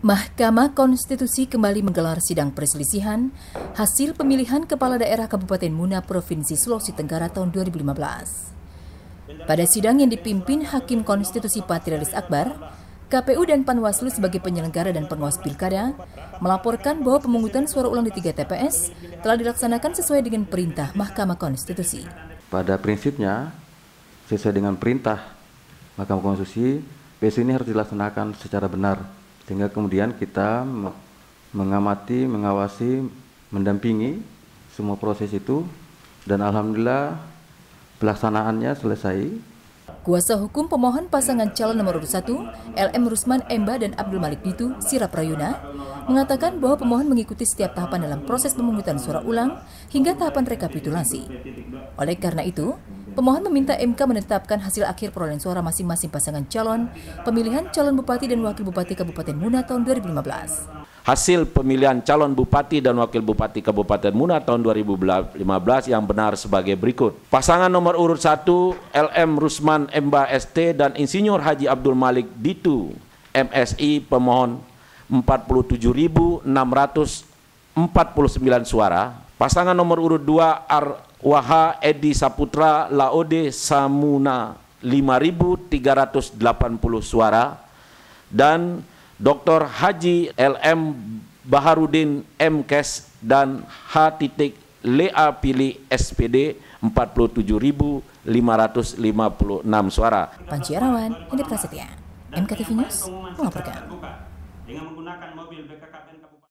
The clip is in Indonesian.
Mahkamah Konstitusi kembali menggelar sidang perselisihan hasil pemilihan kepala daerah Kabupaten Muna Provinsi Sulawesi Tenggara tahun 2015. Pada sidang yang dipimpin Hakim Konstitusi Patrialis Akbar, KPU dan Panwaslu sebagai penyelenggara dan pengawas pilkada melaporkan bahwa pemungutan suara ulang di tiga TPS telah dilaksanakan sesuai dengan perintah Mahkamah Konstitusi. Pada prinsipnya, sesuai dengan perintah Mahkamah Konstitusi, PSU ini harus dilaksanakan secara benar sehingga kemudian kita mengamati, mengawasi, mendampingi semua proses itu dan alhamdulillah pelaksanaannya selesai. Kuasa hukum pemohon pasangan calon nomor urut 1, LM Rusman Emba dan Abdul Malik Ditu Siraprayuna, mengatakan bahwa pemohon mengikuti setiap tahapan dalam proses pemungutan suara ulang hingga tahapan rekapitulasi. Oleh karena itu, Pemohon meminta MK menetapkan hasil akhir perolehan suara masing-masing pasangan calon, pemilihan calon bupati dan wakil bupati Kabupaten Muna tahun 2015. Hasil pemilihan calon bupati dan wakil bupati Kabupaten Muna tahun 2015 yang benar sebagai berikut. Pasangan nomor urut 1 LM Rusman Emba ST dan Insinyur Haji Abdul Malik Ditu MSI pemohon 47.649 suara. Pasangan nomor urut 2 R Waha Edi Saputra Laode Samuna 5380 suara dan Dr. Haji LM Baharudin MKes dan H. Lea Pilih SPD 47.556 suara. Panci Arawan, Indra Prasetya, MKTV News, melaporkan.